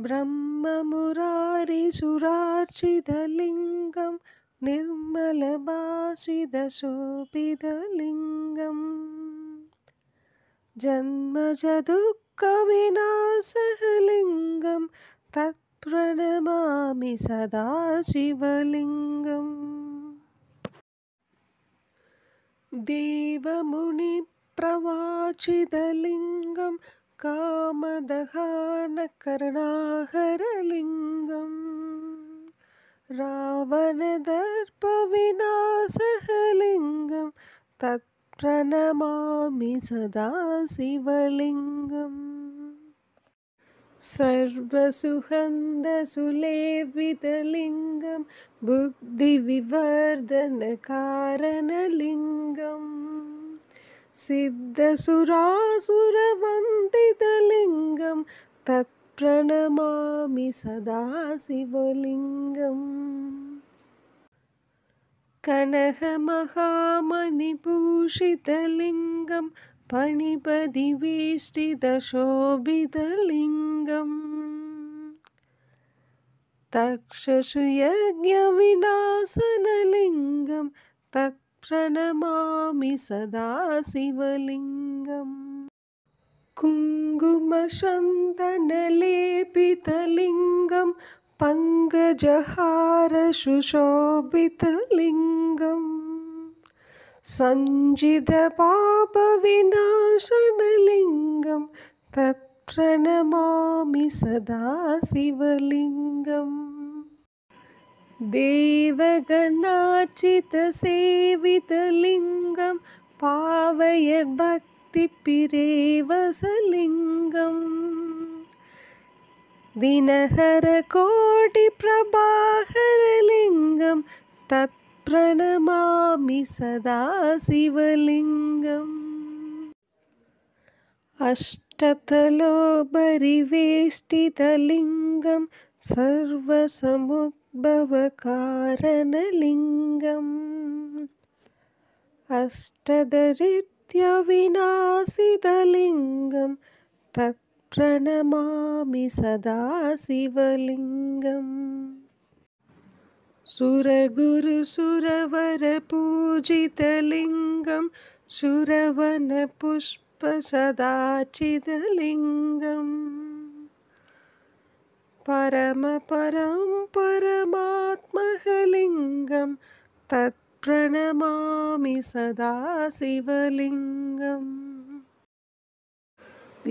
ब्रह्ममुरारिसुरार्चितलिङ्गं निर्मलबाषिदशोपिधलिङ्गम् जन्मजदुःखविनाशलिङ्गं तत्प्रणमामि सदा शिवलिङ्गम् देवमुनिप्रवाचितलिङ्गं कामदहानकर्णाहरलिङ्गं रावणदर्पविनाशहलिङ्गं तत् प्रणमामि सदा शिवलिङ्गम् सर्वसुगन्धसुलेवितलिङ्गं बुद्धिविवर्धनकारणलिङ्गम् सिद्धसुरासुरवन्दितलिङ्गं तत्प्रणमामि सदा शिवलिङ्गम् कणहमहामणिपूषितलिङ्गं पणिपदिवीष्टितशोभितलिङ्गं तत् प्रणमामि सदा शिवलिङ्गम् कुङ्गुमशन्दनलेपितलिङ्गं पङ्गजहारशुशोभितलिङ्गम् सञ्जितपापविनाशनलिङ्गं तत्प्रणमामि सदा शिवलिङ्गम् देवगनाचितसेवितलिङ्गं पावय भक्तिपिरेवसलिङ्गम् दिनहरकोटिप्रभाहरलिङ्गं तत्प्रणमामि सदा शिवलिङ्गम् अष्टतलोपरिवेष्टितलिङ्गं सर्वसमु भवकारणलिङ्गम् अष्टदरित्यविनाशितलिङ्गं तत् प्रणमामि सदा शिवलिङ्गम् सुरगुरुसुरवरपूजितलिङ्गं सुरवनपुष्पसदाचिदलिङ्गम् परमपरं परमात्महलिङ्गं तत् तत्प्रणमामि सदा शिवलिङ्गम्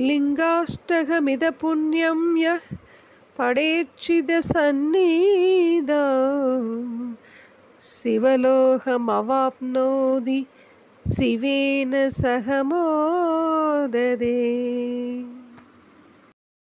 लिङ्गाष्टगमिद पुण्यं यः पडेच्छिदसन्निद शिवलोहमवाप्नोति शिवेन सह मोददे